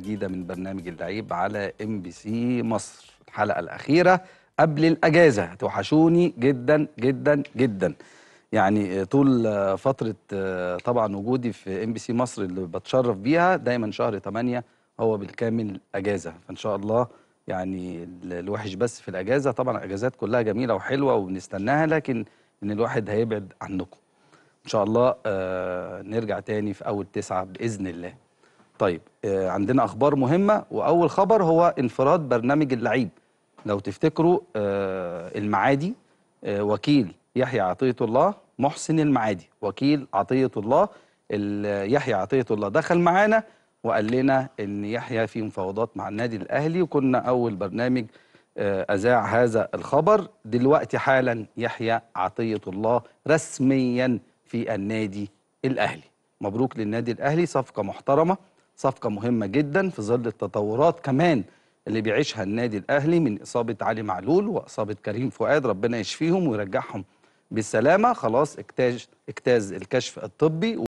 جديدة من برنامج اللعيب على ام بي سي مصر الحلقة الأخيرة قبل الأجازة توحشوني جدا جدا جدا يعني طول فترة طبعا وجودي في ام بي سي مصر اللي بتشرف بيها دايما شهر 8 هو بالكامل أجازة فإن شاء الله يعني الوحش بس في الأجازة طبعا الأجازات كلها جميلة وحلوة وبنستناها لكن إن الواحد هيبعد عنكم إن شاء الله آه، نرجع تاني في أول تسعة بإذن الله طيب آه، عندنا اخبار مهمه واول خبر هو انفراد برنامج اللعيب لو تفتكروا آه، المعادي آه، وكيل يحيى عطيه الله محسن المعادي وكيل عطيه الله يحيى عطيه الله دخل معانا وقال لنا ان يحيى في مفاوضات مع النادي الاهلي وكنا اول برنامج اذاع هذا الخبر دلوقتي حالا يحيى عطيه الله رسميا في النادي الاهلي مبروك للنادي الاهلي صفقه محترمه صفقة مهمة جدا في ظل التطورات كمان اللي بيعيشها النادي الأهلي من إصابة علي معلول وإصابة كريم فؤاد ربنا يشفيهم ويرجعهم بالسلامة خلاص اجتاز, اجتاز الكشف الطبي